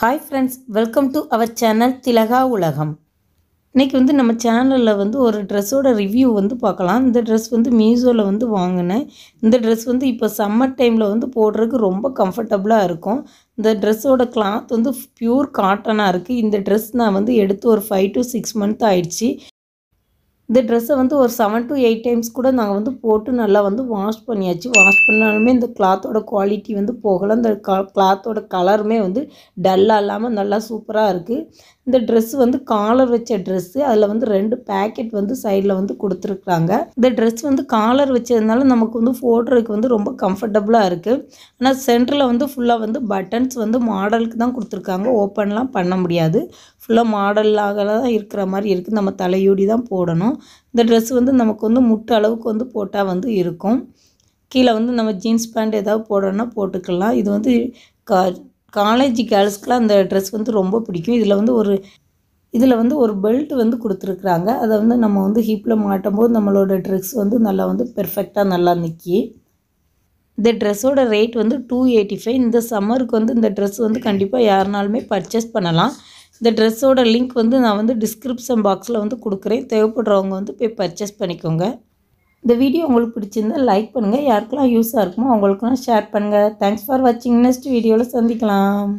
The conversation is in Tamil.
hi friends welcome to our channel Thilaga Ulagam இன்றைக்கி வந்து நம்ம சேனலில் வந்து ஒரு ட்ரெஸ்ஸோட ரிவ்யூ வந்து பார்க்கலாம் இந்த ட்ரெஸ் வந்து மீஷோவில் வந்து வாங்கினேன் இந்த ட்ரெஸ் வந்து இப்போ சம்மர் டைமில் வந்து போடுறதுக்கு ரொம்ப கம்ஃபர்டபுளாக இருக்கும் இந்த ட்ரெஸ்ஸோட கிளாத் வந்து ப்யூர் காட்டனாக இருக்குது இந்த ட்ரெஸ் நான் வந்து எடுத்து ஒரு ஃபைவ் டு சிக்ஸ் மந்த் ஆயிடுச்சு இந்த ட்ரெஸ்ஸை வந்து ஒரு செவன் டு எயிட் டைம்ஸ் கூட நாங்கள் வந்து போட்டு நல்லா வந்து வாஷ் பண்ணியாச்சு வாஷ் பண்ணாலுமே இந்த கிளாத்தோட குவாலிட்டி வந்து போகலை அந்த கிளாத்தோட கலருமே வந்து டல்லாக இல்லாமல் நல்லா சூப்பராக இருக்குது இந்த ட்ரெஸ் வந்து காலர் வச்ச ட்ரெஸ்ஸு அதில் வந்து ரெண்டு பேக்கெட் வந்து சைடில் வந்து கொடுத்துருக்குறாங்க இந்த ட்ரெஸ் வந்து காலர் வச்சதுனால நமக்கு வந்து ஃபோட்டோக்கு வந்து ரொம்ப கம்ஃபர்டபுளாக இருக்குது ஆனால் சென்டரில் வந்து ஃபுல்லாக வந்து பட்டன்ஸ் வந்து மாடலுக்கு தான் கொடுத்துருக்காங்க ஓப்பன்லாம் பண்ண முடியாது ஃபுல்லாக மாடலாக தான் இருக்கிற மாதிரி இருக்குது நம்ம தலையூடி தான் போடணும் இந்த ட்ரெஸ் வந்து நமக்கு வந்து முட்டு அளவுக்கு வந்து போட்டால் வந்து இருக்கும் கீழே வந்து நம்ம ஜீன்ஸ் பேண்ட் ஏதாவது போடணும்னா போட்டுக்கலாம் இது வந்து கா காலேஜ் கேர்ள்ஸ்க்கெலாம் அந்த ட்ரெஸ் வந்து ரொம்ப பிடிக்கும் இதில் வந்து ஒரு இதில் வந்து ஒரு பெல்ட் வந்து கொடுத்துருக்குறாங்க அதை வந்து நம்ம வந்து ஹிப்பில் மாட்டும் போது நம்மளோட ட்ரெஸ் வந்து நல்லா வந்து பெர்ஃபெக்டாக நல்லா நிற்கி இந்த ட்ரெஸ்ஸோட ரேட் வந்து டூ எயிட்டி ஃபைவ் இந்த சம்மருக்கு வந்து இந்த ட்ரெஸ் வந்து கண்டிப்பாக யாருனாலுமே பர்ச்சேஸ் பண்ணலாம் இந்த ட்ரெஸ்ஸோட லிங்க் வந்து நான் வந்து டிஸ்கிரிப்ஷன் பாக்ஸில் வந்து கொடுக்குறேன் தேவைப்படுறவங்க வந்து போய் பர்ச்சேஸ் பண்ணிக்கோங்க இந்த வீடியோ உங்களுக்கு பிடிச்சிருந்தால் லைக் பண்ணுங்கள் யாருக்கெல்லாம் யூஸாக இருக்குமோ அவங்களுக்கெல்லாம் ஷேர் பண்ணுங்கள் தேங்க்ஸ் ஃபார் வாட்சிங் நெக்ஸ்ட் வீடியோவில் சந்திக்கலாம்